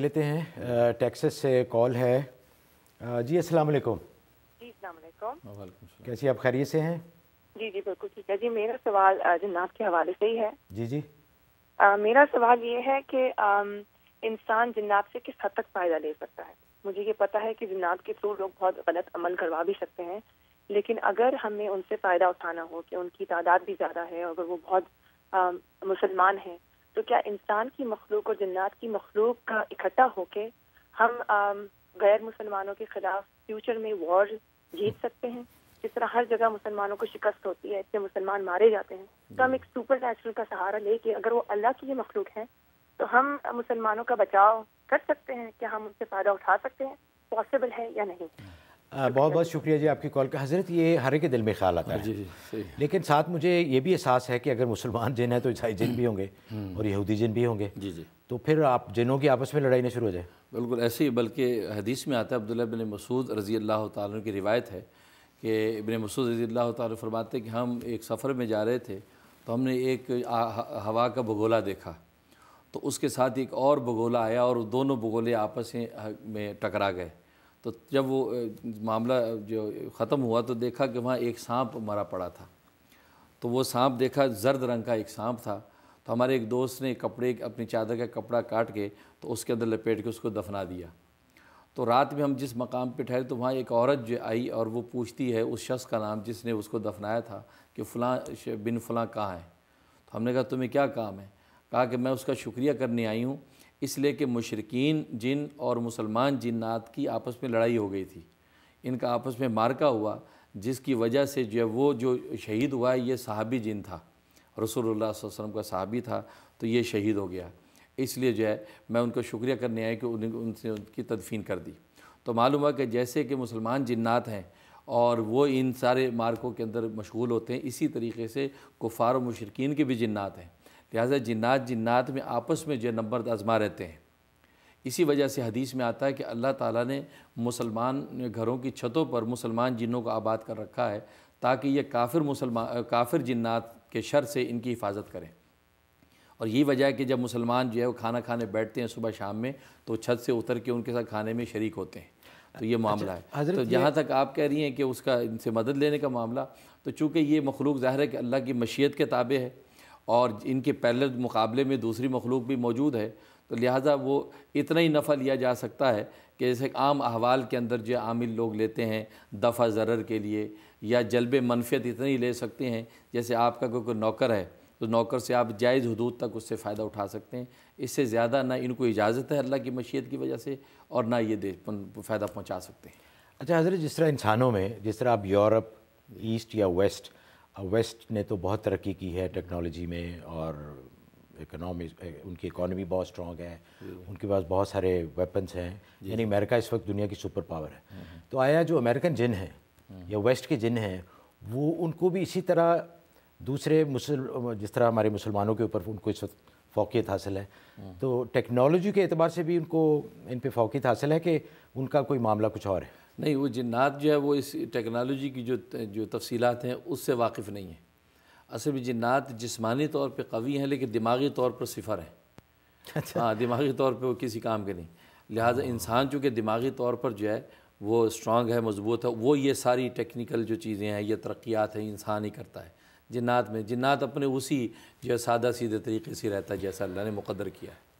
लेते हैं टैक्सेस से कॉल है जी अस्सलाम वालेकुम जी अस्सलाम कैसी आप खैरियत से हैं जी जी बिल्कुल ठीक है जी मेरा सवाल जन्नात के हवाले से ही है जी जी आ, मेरा सवाल ये है कि इंसान जन्नात से किस हद तक फ़ायदा ले सकता है मुझे ये पता है कि जन्नात के थ्रू लोग बहुत गलत अमल करवा भी सकते हैं लेकिन अगर हमें उनसे फ़ायदा उठाना हो कि उनकी तादाद भी ज़्यादा है अगर वो बहुत मुसलमान है तो क्या इंसान की मखलूक और जन्नात की मखलूक का इकट्ठा होके हम गैर मुसलमानों के खिलाफ फ्यूचर में वॉर जीत सकते हैं जिस तरह हर जगह मुसलमानों को शिकस्त होती है इतने मुसलमान मारे जाते हैं तो हम एक सुपर नेचुरल का सहारा लेके अगर वो अल्लाह की ये मखलूक है तो हम मुसलमानों का बचाव कर सकते हैं क्या हम उनसे फ़ायदा उठा सकते हैं पॉसिबल है या नहीं बहुत बहुत शुक्रिया जी आपकी कॉल का हजरत ये हर के दिल में ख्याल आता है जी जी लेकिन साथ मुझे ये भी एहसास है कि अगर मुसलमान जिन है तो ईसाई जिन भी होंगे हम्म। और यहूदी जिन भी होंगे जी जी तो फिर आप जिनों की आपस में लड़ाई नहीं शुरू हो जाए बिल्कुल ऐसे ही बल्कि हदीस में आता है अब्दुल्ला बिन मसूद रज़ी अल्लाह तु की रिवायत है कि इबन मसूद रज़ी अल्लाह तरमाते कि हम एक सफ़र में जा रहे थे तो हमने एक हवा का भगोला देखा तो उसके साथ एक और भगोला आया और दोनों भगोले आपस में टकरा गए तो जब वो मामला जो ख़त्म हुआ तो देखा कि वहाँ एक सांप मरा पड़ा था तो वो सांप देखा जर्द रंग का एक सांप था तो हमारे एक दोस्त ने कपड़े अपनी चादर का कपड़ा काट के तो उसके अंदर लपेट के उसको दफना दिया तो रात में हम जिस मकाम पे ठहरे तो वहाँ एक औरत जो आई और वो पूछती है उस शख्स का नाम जिसने उसको दफनाया था कि फ़लाँ बिन फ़लाँ कहाँ है तो हमने कहा तुम्हें क्या काम है कहा कि मैं उसका शुक्रिया करने आई हूँ इसलिए कि मशरकिन जिन और मुसलमान जिन्नात की आपस में लड़ाई हो गई थी इनका आपस में मारका हुआ जिसकी वजह से जो है वो जो शहीद हुआ ये सहाबी जिन था रसूलुल्लाह वसम का सहाबी था तो ये शहीद हो गया इसलिए जो है मैं उनका शुक्रिया करने आया कि उन उनसे उनकी तदफीन कर दी तो मालूम है कि जैसे कि मुसलमान जिन्नात हैं और वो इन सारे मार्कों के अंदर मशगूल होते हैं इसी तरीके से कुफार और मशरकिन के भी जिन्नात हैं लिहाजा जिन्नात जिन्नात में आपस में जो नंबर आजमा रहते हैं इसी वजह से हदीस में आता है कि अल्लाह ताला ने मुसलमान घरों की छतों पर मुसलमान जिन्नों को आबाद कर रखा है ताकि ये काफिर मुसलमान काफिर जिन्नात के शर से इनकी हिफाजत करें और यही वजह है कि जब मुसलमान जो है वो खाना खाने बैठते हैं सुबह शाम में तो छत से उतर के उनके साथ खाने में शरीक होते हैं तो ये अच्छा, मामला अच्छा, है तो जहाँ तक आप कह रही हैं कि उसका इनसे मदद लेने का मामला तो चूँकि ये मखलूक ज़ाहिर है कि अल्लाह की मशीत के ताबे है और इनके पहले मुकाबले में दूसरी मखलूक भी मौजूद है तो लिहाजा वो इतना ही नफ़ा लिया जा सकता है कि जैसे आम अहवाल के अंदर जो आमिल लोग लेते हैं दफ़ा ज़र्र के लिए या जलब मनफियत इतनी ले सकते हैं जैसे आपका कोई कोई नौकर है तो नौकर से आप जायज़ हदूद तक उससे फ़ायदा उठा सकते हैं इससे ज़्यादा ना इनको इजाज़त है अल्लाह की मशीत की वजह से और ना ये देश फ़ायदा पहुँचा सकते हैं अच्छा हजरत जिस तरह इंसानों में जिस तरह आप यूरोप ईस्ट या वेस्ट वेस्ट ने तो बहुत तरक्की की है टेक्नोलॉजी में और इकोनॉमी उनकी इकोनॉमी बहुत स्ट्रांग है hmm. उनके पास बहुत सारे वेपन्स हैं यानी अमेरिका इस वक्त दुनिया की सुपर पावर है hmm, hmm. तो आया जो अमेरिकन जिन हैं या वेस्ट के जिन हैं वो उनको भी इसी तरह दूसरे मुसल जिस तरह हमारे मुसलमानों के ऊपर उनको इस वक्त फोकियत हासिल है तो टेक्नोलॉजी के अतबार से भी उनको इन पर फोकियत हासिल है कि उनका कोई मामला कुछ और है नहीं वो जन्ात जो है वो इस टेक्नोलॉजी की जो जो तफसीत हैं उससे वाकिफ़ नहीं है असल में जन्ात जिसमानी तौर पर कवी हैं लेकिन दिमागी तौर पर सिफर हैं अच्छा हाँ दिमागी तौर पर वो किसी काम के नहीं लिहाजा हाँ। इंसान चूँकि दिमागी तौर पर जो है वो स्ट्रांग है मजबूत है वो ये सारी टेक्निकल जो चीज़ें हैं ये तरक्यात हैं इंसान ही करता है जन्ात में जन्ात अपने उसी जो सादा सीधे तरीके से रहता है जैसा अल्लाह ने मुकदर किया है